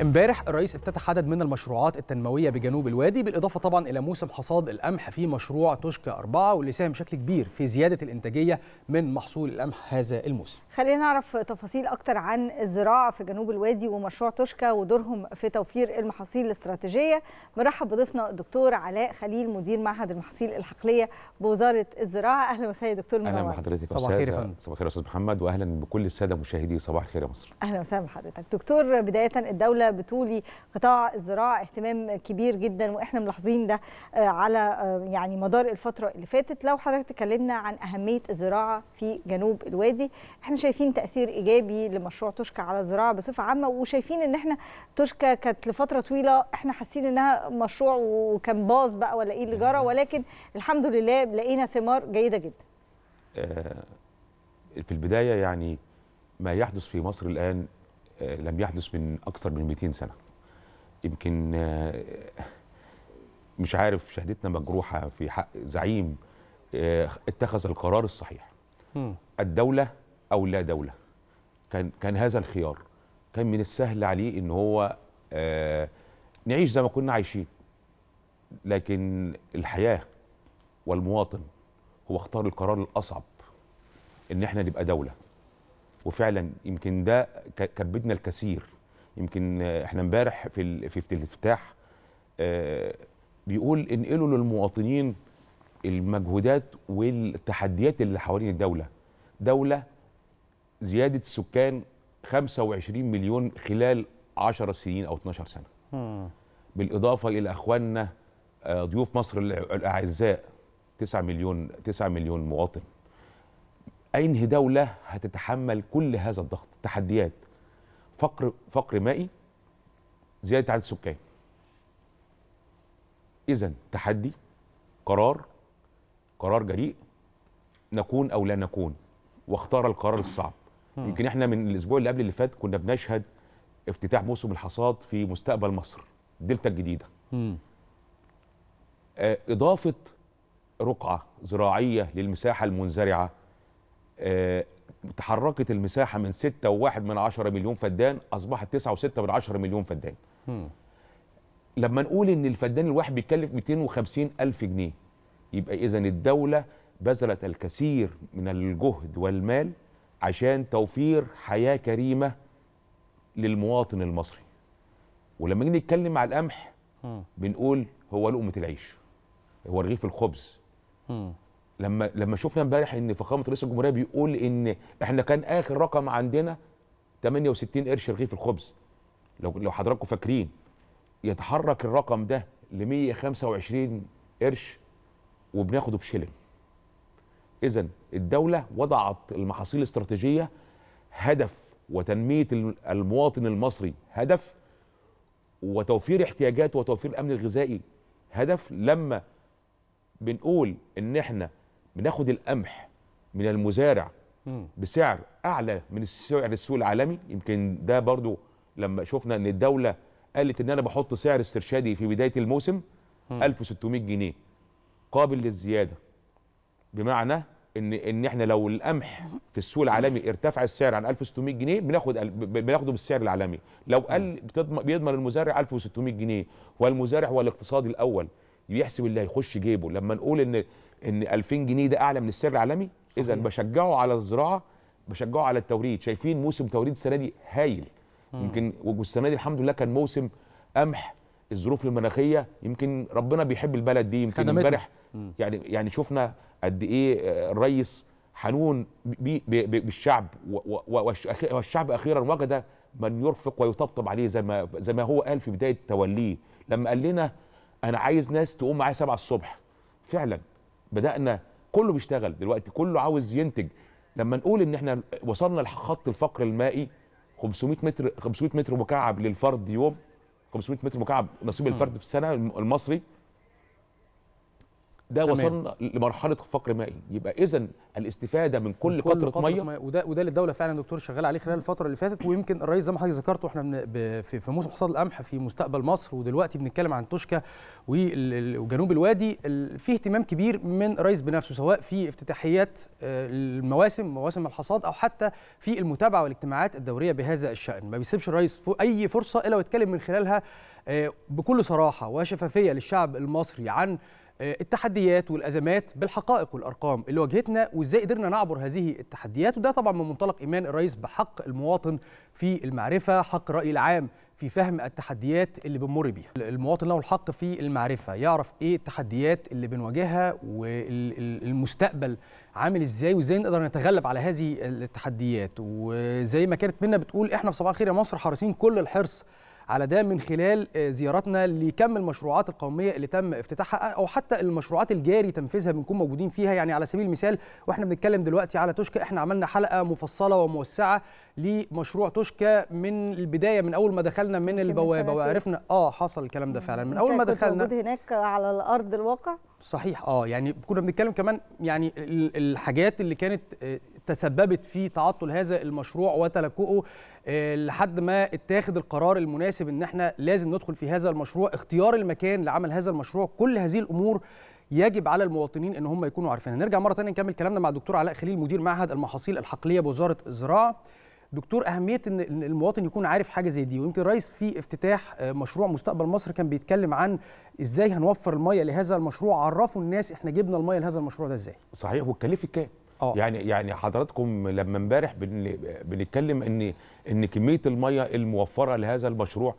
امبارح الرئيس افتتح عدد من المشروعات التنمويه بجنوب الوادي بالاضافه طبعا الى موسم حصاد القمح في مشروع توشكا اربعه واللي ساهم بشكل كبير في زياده الانتاجيه من محصول القمح هذا الموسم. خلينا نعرف تفاصيل اكتر عن الزراعه في جنوب الوادي ومشروع توشكا ودورهم في توفير المحاصيل الاستراتيجيه. بنرحب بضيفنا الدكتور علاء خليل مدير معهد المحاصيل الحقليه بوزاره الزراعه اهلا وسهلا يا دكتور منور. اهلا بحضرتك صباح الخير يا فندم. صباح الخير يا استاذ محمد واهلا بكل الساده مشاهدي صباح الخير يا مصر. اهلا وسهلا بحضرتك. دكتور بدايه الدوله بتولي قطاع الزراعه اهتمام كبير جدا واحنا ملاحظين ده آه، على آه، يعني مدار الفتره اللي فاتت لو حضرتك تكلمنا عن اهميه الزراعه في جنوب الوادي احنا شايفين تاثير ايجابي لمشروع توشكا على الزراعه بصفه عامه وشايفين ان احنا توشكا كانت لفتره طويله احنا حاسين انها مشروع وكان باظ بقى ولا ايه اللي جرى ولكن الحمد لله لقينا ثمار جيده جدا آه، في البدايه يعني ما يحدث في مصر الان آه، لم يحدث من اكثر من 200 سنه يمكن آه، مش عارف شهادتنا مجروحه في حق زعيم آه، اتخذ القرار الصحيح الدوله او لا دوله كان كان هذا الخيار كان من السهل عليه ان هو نعيش زي ما كنا عايشين لكن الحياه والمواطن هو اختار القرار الاصعب ان احنا نبقى دوله وفعلا يمكن ده كبدنا الكثير يمكن احنا امبارح في في الافتتاح آه، بيقول انقلوا للمواطنين المجهودات والتحديات اللي حوالين الدوله دوله زياده السكان 25 مليون خلال 10 سنين او 12 سنه بالاضافه الى اخواننا آه، ضيوف مصر الاعزاء 9 مليون 9 مليون مواطن أينه دولة هتتحمل كل هذا الضغط تحديات فقر فقر مائي زيادة عدد السكان إذا تحدي قرار قرار جريء نكون أو لا نكون واختار القرار الصعب يمكن احنا من الاسبوع اللي قبل اللي فات كنا بنشهد افتتاح موسم الحصاد في مستقبل مصر الدلتا الجديده آه، اضافه رقعه زراعيه للمساحه المنزرعه آه، تحركت المساحة من 6.1 من عشرة مليون فدان أصبحت 9.6 من عشرة مليون فدان لما نقول إن الفدان الواحد بيتكلف 250 ألف جنيه يبقى إذا الدولة بذلت الكثير من الجهد والمال عشان توفير حياة كريمة للمواطن المصري ولما نيجي نتكلم على القمح بنقول هو لقمة العيش هو رغيف الخبز لما لما شفنا امبارح ان فخامه رئيس الجمهوريه بيقول ان احنا كان اخر رقم عندنا 68 قرش رغيف الخبز لو لو حضراتكم فاكرين يتحرك الرقم ده ل 125 قرش وبناخده بشيلن اذا الدوله وضعت المحاصيل الاستراتيجيه هدف وتنميه المواطن المصري هدف وتوفير احتياجاته وتوفير الامن الغذائي هدف لما بنقول ان احنا بناخد القمح من المزارع بسعر اعلى من سعر يعني السوق العالمي يمكن ده برضو لما شفنا ان الدوله قالت ان انا بحط سعر استرشادي في بدايه الموسم 1600 جنيه قابل للزياده بمعنى ان ان احنا لو القمح في السوق العالمي ارتفع السعر عن 1600 جنيه بناخد بناخده بالسعر العالمي لو قل بيضمن المزارع 1600 جنيه والمزارع هو الاقتصادي الاول بيحسب اللي هيخش جيبه لما نقول ان ان 2000 جنيه ده اعلى من السعر العالمي اذا بشجعه على الزراعه بشجعه على التوريد شايفين موسم توريد السنه دي هايل يمكن والسنه دي الحمد لله كان موسم قمح الظروف المناخيه يمكن ربنا بيحب البلد دي يمكن امبارح يعني يعني شفنا قد ايه آه، الريس حنون بي بي بي بالشعب والشعب اخيرا وجد من يرفق ويطبطب عليه زي ما زي ما هو قال في بدايه توليه لما قال لنا انا عايز ناس تقوم معايا 7 الصبح فعلا بدانا كله بيشتغل دلوقتي كله عاوز ينتج لما نقول ان احنا وصلنا لخط الفقر المائي 500 متر 500 متر مكعب للفرد يوم 500 متر مكعب نصيب الفرد في السنه المصري ده تمام. وصلنا لمرحله فقر مائي يبقى اذا الاستفاده من كل, من كل قطره, قطرة ميه, وده وده اللي الدوله فعلا دكتور شغال عليه خلال الفتره اللي فاتت ويمكن الرئيس زي ما حضرتك ذكرته احنا في, في موسم حصاد القمح في مستقبل مصر ودلوقتي بنتكلم عن توشكا وجنوب الوادي في اهتمام كبير من الرئيس بنفسه سواء في افتتاحيات آه، المواسم مواسم الحصاد او حتى في المتابعه والاجتماعات الدوريه بهذا الشان ما بيسيبش الرئيس اي فرصه الا ويتكلم من خلالها آه، بكل صراحه وشفافيه للشعب المصري عن آه، التحديات والازمات بالحقائق والارقام اللي واجهتنا وازاي قدرنا نعبر هذه التحديات وده طبعا من منطلق ايمان الرئيس بحق المواطن في المعرفه حق الراي العام في فهم التحديات اللي بنمر بيها المواطن له الحق في المعرفه يعرف ايه التحديات اللي بنواجهها والمستقبل عامل ازاي وازاي نقدر نتغلب على هذه التحديات وزي ما كانت منا بتقول احنا في صباح الخير يا مصر حريصين كل الحرص على ده من خلال آه، زيارتنا لكم المشروعات القوميه اللي تم افتتاحها او حتى المشروعات الجاري تنفيذها بنكون موجودين فيها يعني على سبيل المثال واحنا بنتكلم دلوقتي على توشكا احنا عملنا حلقه مفصله وموسعه لمشروع توشكا من البدايه من اول ما دخلنا من البوابه وعرفنا اه حصل الكلام ده فعلا من اول ما دخلنا موجود هناك على الارض الواقع صحيح اه يعني كنا بنتكلم كمان يعني الحاجات اللي كانت آه، تسببت في تعطل هذا المشروع وتلكؤه آه، لحد ما اتاخد القرار المناسب ان احنا لازم ندخل في هذا المشروع اختيار المكان لعمل هذا المشروع كل هذه الامور يجب على المواطنين ان هم يكونوا عارفينها نرجع مره ثانيه نكمل كلامنا مع الدكتور علاء خليل مدير معهد المحاصيل الحقليه بوزاره الزراعه دكتور اهميه ان المواطن يكون عارف حاجه زي دي ويمكن الرئيس في افتتاح آه، مشروع مستقبل مصر كان بيتكلم عن ازاي هنوفر الميه لهذا المشروع عرفوا الناس احنا جبنا الميه لهذا المشروع ده ازاي صحيح والكلفه كام أوه. يعني يعني حضراتكم لما امبارح بنتكلم ان ان كميه الميه الموفره لهذا المشروع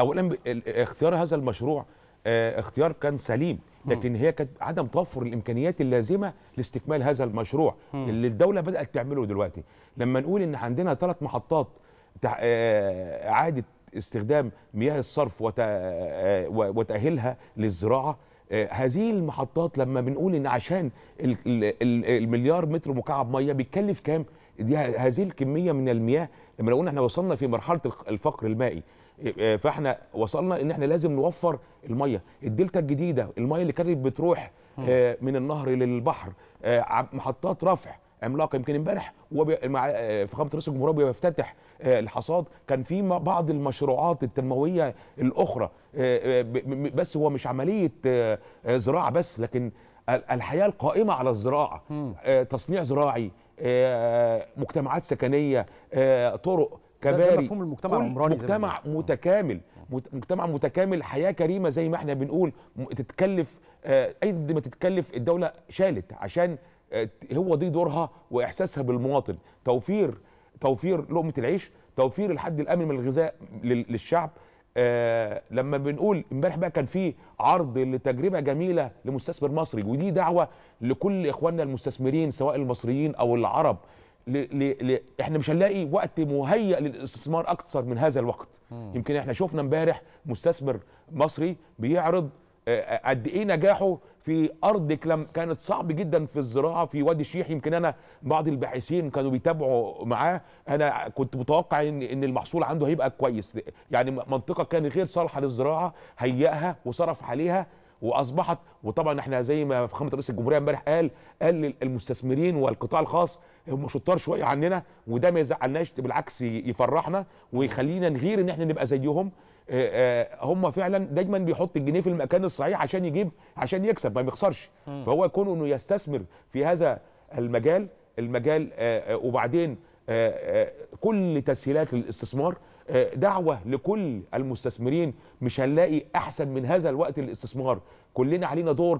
اولا اختيار هذا المشروع آه، اختيار كان سليم لكن هي كانت عدم توفر الامكانيات اللازمه لاستكمال هذا المشروع اللي الدوله بدات تعمله دلوقتي لما نقول ان عندنا ثلاث محطات آه، اعاده استخدام مياه الصرف آه، وتاهيلها للزراعه آه، هذه المحطات لما بنقول ان عشان المليار متر مكعب ميه بيتكلف كام دي هذه الكميه من المياه لما قلنا احنا وصلنا في مرحله الفقر المائي آه، آه، فاحنا وصلنا ان احنا لازم نوفر الميه الدلتا الجديده الميه اللي كانت بتروح من النهر للبحر محطات رفع عملاقه يمكن امبارح في آه، فخامه رئيس الجمهوريه بيفتتح آه، الحصاد كان في بعض المشروعات التنمويه الاخرى آه، بس هو مش عمليه زراعه بس لكن الحياه القائمه على الزراعه تصنيع زراعي مجتمعات سكنيه طرق كباري ده مفهوم المجتمع العمراني مجتمع متكامل مجتمع متكامل حياه كريمه زي ما احنا بنقول تتكلف اي ما تتكلف الدوله شالت عشان آه، هو دي دورها واحساسها بالمواطن توفير توفير لقمه العيش توفير الحد الامن من الغذاء للشعب آه لما بنقول امبارح بقى كان في عرض لتجربه جميله لمستثمر مصري ودي دعوه لكل اخواننا المستثمرين سواء المصريين او العرب ل ل ل احنا مش هنلاقي وقت مهيئ للاستثمار اكثر من هذا الوقت مم. يمكن احنا شفنا امبارح مستثمر مصري بيعرض آه, آه، قد ايه نجاحه في ارض كانت صعب جدا في الزراعه في وادي الشيح يمكن انا بعض الباحثين كانوا بيتابعوا معاه انا كنت متوقع ان ان المحصول عنده هيبقى كويس يعني منطقه كانت غير صالحه للزراعه هيئها وصرف عليها واصبحت وطبعا احنا زي ما فخامه رئيس الجمهوريه امبارح قال قال للمستثمرين والقطاع الخاص هم شطار شويه عننا وده ما يزعلناش بالعكس يفرحنا ويخلينا نغير ان احنا نبقى زيهم آه، آه، هم فعلا دايما بيحط الجنيه في المكان الصحيح عشان يجيب عشان يكسب ما بيخسرش فهو كونه انه يستثمر في هذا المجال المجال آه، وبعدين كل تسهيلات للاستثمار دعوه لكل المستثمرين مش هنلاقي احسن من هذا الوقت للاستثمار كلنا علينا دور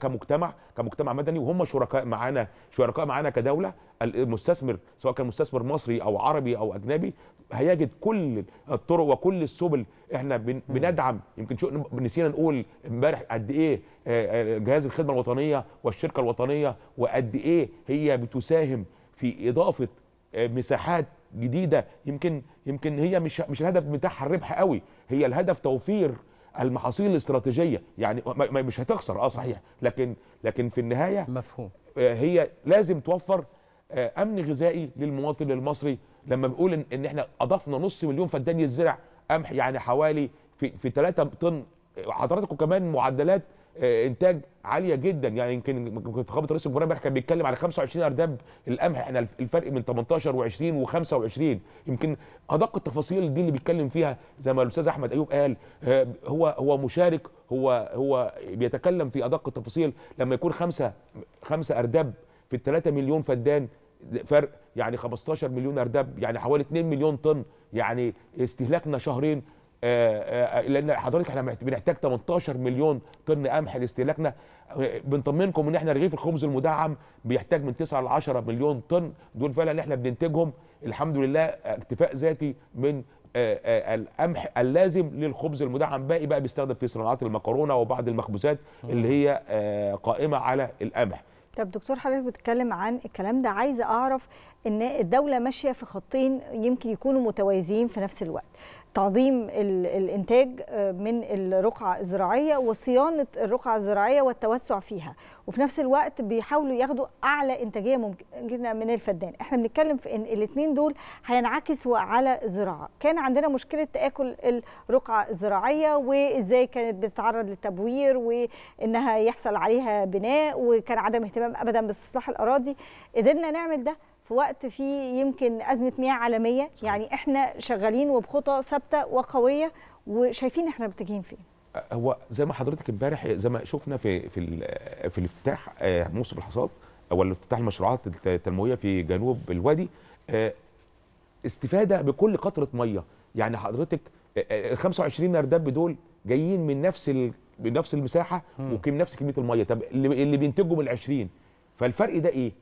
كمجتمع كمجتمع مدني وهم شركاء معانا شركاء معانا كدوله المستثمر سواء كان مستثمر مصري او عربي او اجنبي هيجد كل الطرق وكل السبل احنا بندعم يمكن شو نسينا نقول امبارح قد ايه آه، آه، جهاز الخدمه الوطنيه والشركه الوطنيه وقد ايه هي بتساهم في اضافه آه، مساحات جديده يمكن يمكن هي مش مش الهدف بتاعها الربح قوي هي الهدف توفير المحاصيل الاستراتيجيه يعني مش هتخسر اه صحيح لكن لكن في النهايه مفهوم آه، هي لازم توفر آه، امن غذائي للمواطن المصري لما بيقول ان, إن احنا اضفنا نص مليون فدان يزرع قمح يعني حوالي في في 3 طن حضراتكم كمان معدلات آه، انتاج عاليه جدا يعني يمكن في خابط رئيس الجمهوريه امبارح كان بيتكلم على 25 ارداب القمح احنا الفرق من 18 و20 و25 يمكن ادق التفاصيل دي اللي بيتكلم فيها زي ما الاستاذ احمد ايوب قال آه، هو هو مشارك هو هو بيتكلم في ادق التفاصيل لما يكون خمسه خمسه ارداب في 3 مليون فدان فرق يعني 15 مليون ارداب يعني حوالي 2 مليون طن يعني استهلاكنا شهرين آه، آه، لان حضرتك احنا بنحتاج 18 مليون طن قمح لاستهلاكنا آه، بنطمنكم ان احنا رغيف الخبز المدعم بيحتاج من 9 ل 10 مليون طن دول فعلا احنا بننتجهم الحمد لله اكتفاء ذاتي من القمح اللازم للخبز المدعم باقي بقى بيستخدم في صناعات المكرونه وبعض المخبوزات اللي هي قائمه على القمح طب دكتور حضرتك بتتكلم عن الكلام ده عايزه اعرف ان الدوله ماشيه في خطين يمكن يكونوا متوازيين في نفس الوقت تعظيم الانتاج آه، من الرقعه الزراعيه وصيانه الرقعه الزراعيه والتوسع فيها وفي نفس الوقت بيحاولوا ياخدوا اعلى انتاجيه ممكنه من الفدان احنا بنتكلم في ان الاثنين دول هينعكسوا على الزراعه كان عندنا مشكله تاكل الرقعه الزراعيه وازاي كانت بتتعرض للتبوير وانها يحصل عليها بناء وكان عدم اهتمام ابدا باستصلاح الاراضي قدرنا نعمل ده في وقت فيه يمكن ازمه مياه عالميه يعني احنا شغالين وبخطى ثابته وقويه وشايفين احنا متجهين فين أه، هو زي ما حضرتك امبارح زي ما شفنا في في في الافتتاح أه، موسم الحصاد او الافتتاح المشروعات التنمويه في جنوب الوادي أه، استفاده بكل قطره ميه يعني حضرتك 25 ارداب دول جايين من نفس من نفس المساحه وكم نفس كميه الميه طب اللي بينتجوا من ال 20 فالفرق ده ايه؟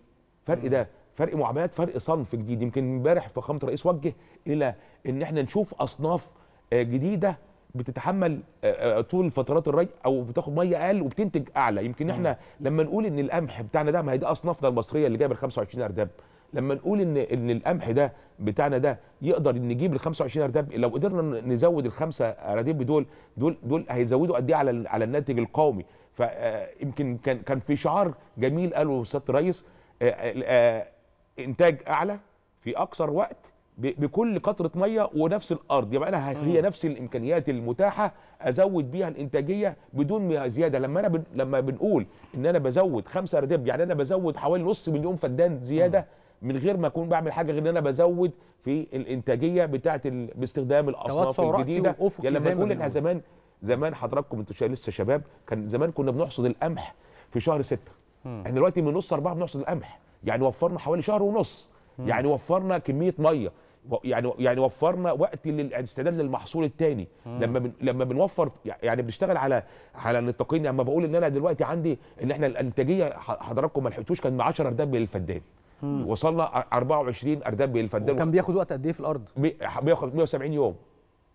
الفرق ده فرق معاملات فرق صنف جديد يمكن امبارح فخامه الرئيس وجه الى ان احنا نشوف اصناف آه، جديده بتتحمل آه، آه، طول فترات الري او بتاخد ميه اقل وبتنتج اعلى يمكن احنا لما نقول ان القمح بتاعنا ده ما هي دي اصنافنا المصريه اللي جايه ب 25 ارداب لما نقول ان ان القمح ده بتاعنا ده يقدر نجيب ال 25 ارداب لو قدرنا نزود الخمسه ارداب دول دول دول هيزودوا قد ايه على على الناتج القومي فيمكن كان كان في شعار جميل قاله سياده الرئيس انتاج اعلى في اقصر وقت بكل قطره ميه ونفس الارض يبقى انا هي نفس الامكانيات المتاحه ازود بيها الانتاجيه بدون زياده لما انا بن... لما بنقول ان انا بزود خمسة ردب يعني انا بزود حوالي نص مليون فدان زياده من غير ما اكون بعمل حاجه غير ان انا بزود في الانتاجيه بتاعه ال... باستخدام الاصناف الجديده يعني لما نقول احنا زمان زمان حضراتكم انتوا لسه شباب كان زمان كنا بنحصد القمح في شهر 6 احنا دلوقتي من نص 4 بنحصد القمح يعني وفرنا حوالي شهر ونص يعني وفرنا كميه ميه يعني يعني وفرنا وقت للاستعداد للمحصول الثاني لما بن لما بنوفر يعني بنشتغل على على النطاقين لما يعني بقول ان انا دلوقتي عندي ان احنا الانتاجيه حضراتكم ما لحقتوش كان 10 ارداب بالفدان وصلنا 24 ارداب بالفدان كان بياخد وقت قد ايه في الارض؟ بياخد 170 يوم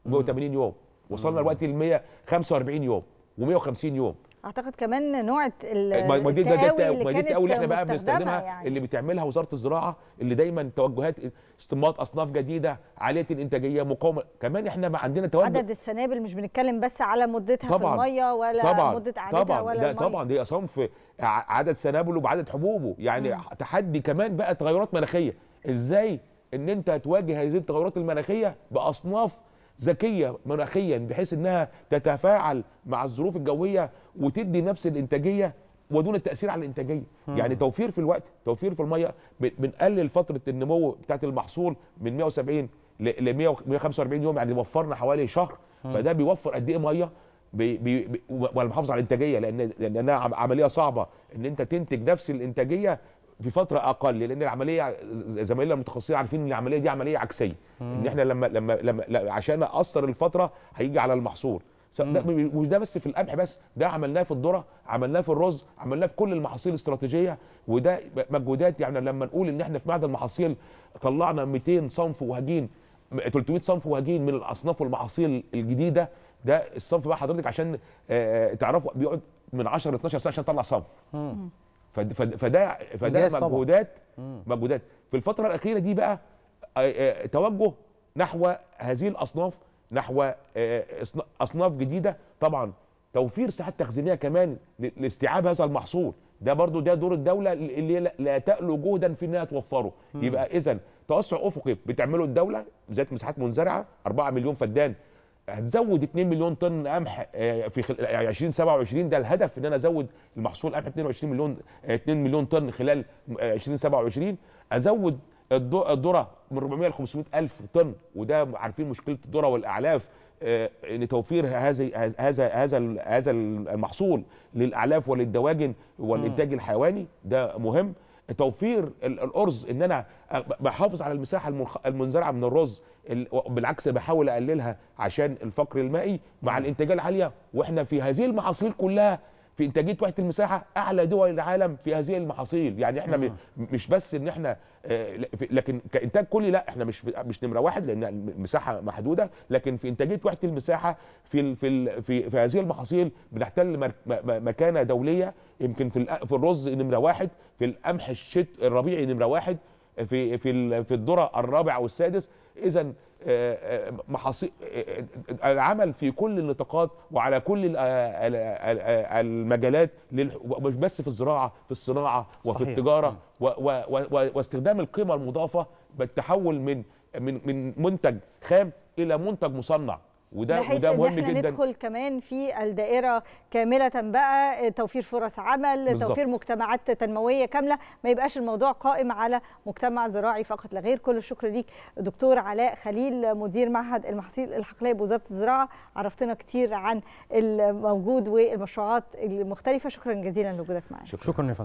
180 يوم وصلنا دلوقتي ل 145 يوم و150 يوم اعتقد كمان نوع التقاوي ما دي التقاوي اللي احنا بقى بنستخدمها يعني. اللي بتعملها وزاره الزراعه اللي دايما توجهات استنباط اصناف جديده عاليه الانتاجيه مقاومه كمان احنا ما عندنا توجه عدد السنابل مش بنتكلم بس على مدتها طبعًا. في الميه ولا طبعًا. مده قعدتها طبعًا. ولا لا المية. طبعا دي صنف عدد سنابله بعدد حبوبه يعني مم. تحدي كمان بقى تغيرات مناخيه ازاي ان انت تواجه هذه التغيرات المناخيه باصناف ذكيه مناخيا بحيث انها تتفاعل مع الظروف الجويه وتدي نفس الانتاجيه ودون التاثير على الانتاجيه مم. يعني توفير في الوقت توفير في الميه بنقلل فتره النمو بتاعه المحصول من 170 ل 145 يوم يعني وفرنا حوالي شهر مم. فده بيوفر قد ايه ميه بي بي والمحافظه على الانتاجيه لان لانها عمليه صعبه ان انت تنتج نفس الانتاجيه في فتره اقل لان العمليه زمايلنا المتخصصين عارفين ان العمليه دي عمليه عكسيه مم. ان احنا لما لما لما عشان اقصر الفتره هيجي على المحصول مش ده بس في القمح بس ده عملناه في الذره عملناه في الرز عملناه في كل المحاصيل الاستراتيجيه وده مجهودات يعني لما نقول ان احنا في معهد المحاصيل طلعنا 200 صنف وهجين 300 صنف وهجين من الاصناف والمحاصيل الجديده ده الصنف بقى حضرتك عشان تعرفوا بيقعد من 10 ل 12 سنه عشان تطلع صنف فده فده مجهودات مجهودات في الفتره الاخيره دي بقى آه، آه، توجه نحو هذه الاصناف نحو آه، اصناف جديده طبعا توفير ساعات تخزينيه كمان لاستيعاب هذا المحصول ده برضو ده دور الدوله اللي لا تألو جهدا في انها توفره يبقى اذا توسع افقي بتعمله الدوله ذات مساحات منزرعه 4 مليون فدان هتزود 2 مليون طن قمح آه، في 2027 يعني ده الهدف ان انا ازود المحصول قمح 22 مليون 2 آه، مليون طن خلال 2027 آه، ازود الذره من 400 ل 500 الف طن وده عارفين مشكله الذره والاعلاف ان توفير هذا هذا هذا هذا المحصول للاعلاف وللدواجن والانتاج الحيواني ده مهم توفير الارز ان انا بحافظ على المساحه المنزرعه من الرز بالعكس بحاول اقللها عشان الفقر المائي مع الانتاجيه العاليه واحنا في هذه المحاصيل كلها في انتاجيه وحده المساحه اعلى دول العالم في هذه المحاصيل يعني احنا مش بس ان احنا آه، لكن كانتاج كلي لا احنا مش مش نمره واحد لان المساحه محدوده لكن في انتاجيه وحده المساحه في في في, في هذه المحاصيل بنحتل مكانه دوليه يمكن في في الرز نمره واحد في القمح الشت الربيعي نمره واحد في في في الذره الرابع او السادس اذا العمل آه، آه، آه، في كل النطاقات وعلى كل المجالات مش بس في الزراعه في الصناعه وفي صحيح. التجاره واستخدام القيمه المضافه بالتحول من من من منتج خام الى منتج مصنع وده وده مهم إحنا جدا ندخل كمان في الدائره كامله بقى توفير فرص عمل بالزبط. توفير مجتمعات تنمويه كامله ما يبقاش الموضوع قائم على مجتمع زراعي فقط لا غير كل الشكر ليك دكتور علاء خليل مدير معهد المحاصيل الحقليه بوزاره الزراعه عرفتنا كتير عن الموجود والمشروعات المختلفه شكرا جزيلا لوجودك معنا شكرا, شكرا